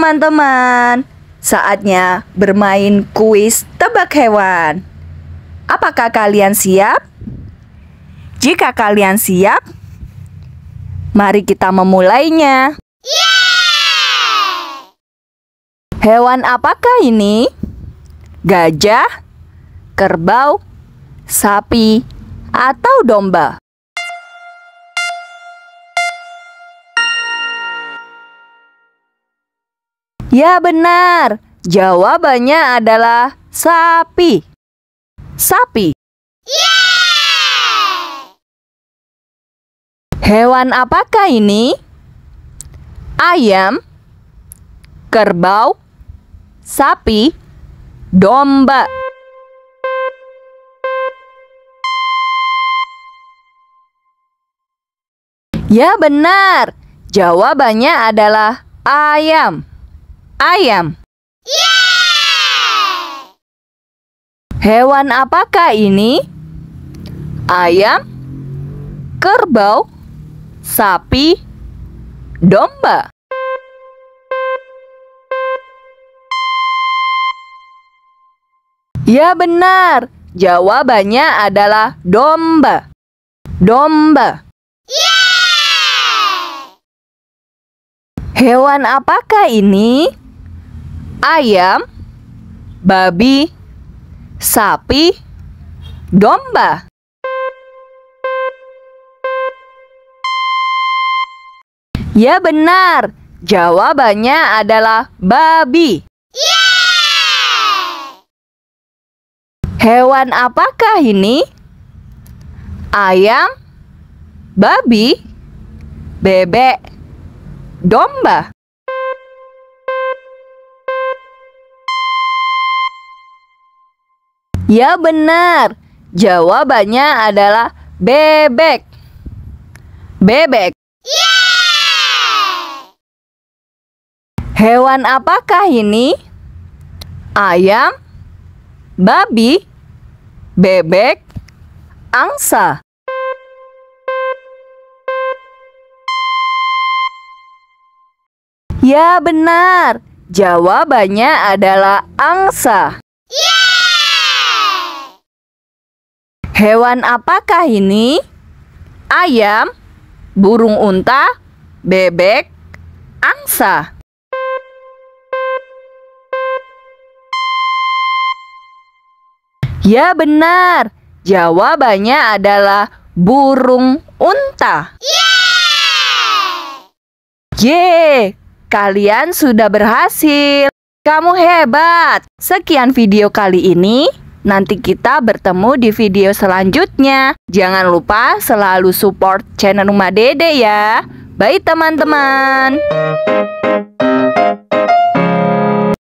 teman-teman, saatnya bermain kuis tebak hewan. Apakah kalian siap? Jika kalian siap, mari kita memulainya. Yeay! Hewan apakah ini? Gajah, kerbau, sapi, atau domba? Ya benar, jawabannya adalah sapi. Sapi. Yeah! Hewan apakah ini? Ayam, kerbau, sapi, domba. Ya benar, jawabannya adalah ayam. Ayam. Yeah! Hewan apakah ini? Ayam, kerbau, sapi, domba. Ya benar, jawabannya adalah domba. Domba. Yeah! Hewan apakah ini? ayam, babi, sapi, domba. Ya benar, jawabannya adalah babi. Hewan apakah ini? Ayam, babi, bebek, domba. Ya benar. Jawabannya adalah bebek. Bebek. Yeah! Hewan apakah ini? Ayam, babi, bebek, angsa. Ya benar, jawabannya adalah angsa. Hewan apakah ini? Ayam, burung unta, bebek, angsa. Ya benar, jawabannya adalah burung unta. Yeay! kalian sudah berhasil. Kamu hebat. Sekian video kali ini. Nanti kita bertemu di video selanjutnya. Jangan lupa selalu support channel Rumah Dede ya. Bye teman-teman.